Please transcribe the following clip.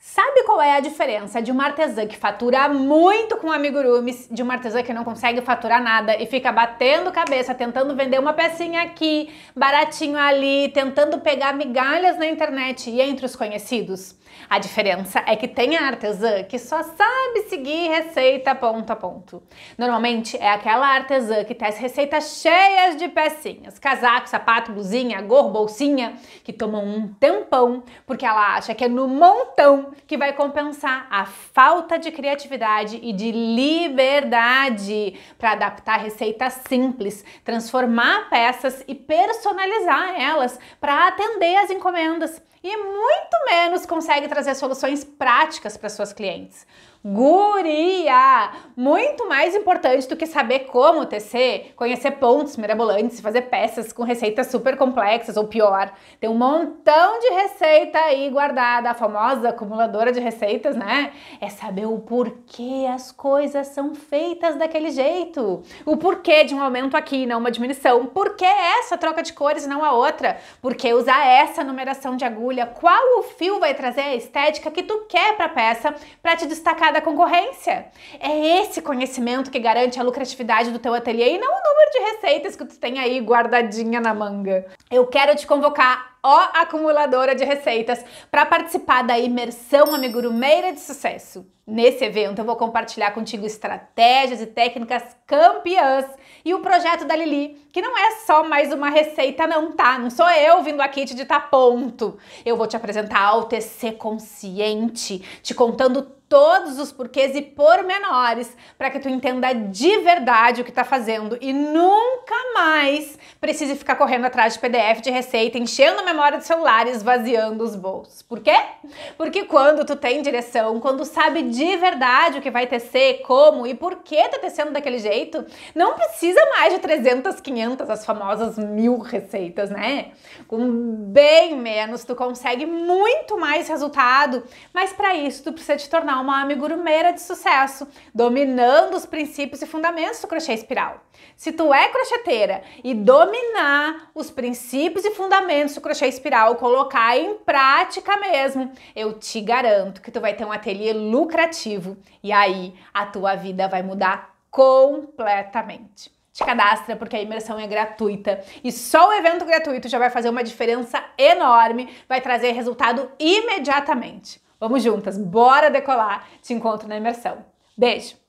Sabe qual é a diferença de uma artesã que fatura muito com amigurumis, de uma artesã que não consegue faturar nada e fica batendo cabeça, tentando vender uma pecinha aqui, baratinho ali, tentando pegar migalhas na internet e entre os conhecidos? A diferença é que tem a artesã que só sabe seguir receita ponto a ponto. Normalmente é aquela artesã que as receitas cheias de pecinhas, casaco, sapato, blusinha, gorro, bolsinha, que tomam um tempão porque ela acha que é no montão que vai compensar a falta de criatividade e de liberdade para adaptar receitas simples, transformar peças e personalizar elas para atender as encomendas e muito menos consegue trazer soluções práticas para suas clientes. Guria! Muito mais importante do que saber como tecer, conhecer pontos mirabolantes, fazer peças com receitas super complexas ou pior, tem um montão de receita aí guardada, a famosa como formuladora de receitas, né? É saber o porquê as coisas são feitas daquele jeito. O porquê de um aumento aqui, não uma diminuição. Por que essa troca de cores e não a outra? Por que usar essa numeração de agulha? Qual o fio vai trazer a estética que tu quer para a peça para te destacar da concorrência? É esse conhecimento que garante a lucratividade do teu ateliê e não o número de receitas que tu tem aí guardadinha na manga. Eu quero te convocar ó acumuladora de receitas, para participar da imersão Amigurumeira de Sucesso. Nesse evento eu vou compartilhar contigo estratégias e técnicas campeãs e o projeto da Lili, que não é só mais uma receita não, tá? Não sou eu vindo aqui te ditar ponto. Eu vou te apresentar ao TC consciente, te contando todos os porquês e pormenores para que tu entenda de verdade o que está fazendo e nunca mais precise ficar correndo atrás de PDF de receita, enchendo a memória de celulares vaziando os bolsos. Por quê? Porque quando tu tem direção, quando sabe de verdade o que vai tecer, como e por que está tecendo daquele jeito, não precisa mais de 300, 500, as famosas mil receitas, né? Com bem menos, tu consegue muito mais resultado, mas para isso tu precisa te tornar tornar uma amigurumeira de sucesso, dominando os princípios e fundamentos do crochê espiral. Se tu é crocheteira e dominar os princípios e fundamentos do crochê espiral, colocar em prática mesmo, eu te garanto que tu vai ter um ateliê lucrativo e aí a tua vida vai mudar completamente. Te cadastra porque a imersão é gratuita e só o evento gratuito já vai fazer uma diferença enorme, vai trazer resultado imediatamente. Vamos juntas, bora decolar. Te encontro na imersão. Beijo!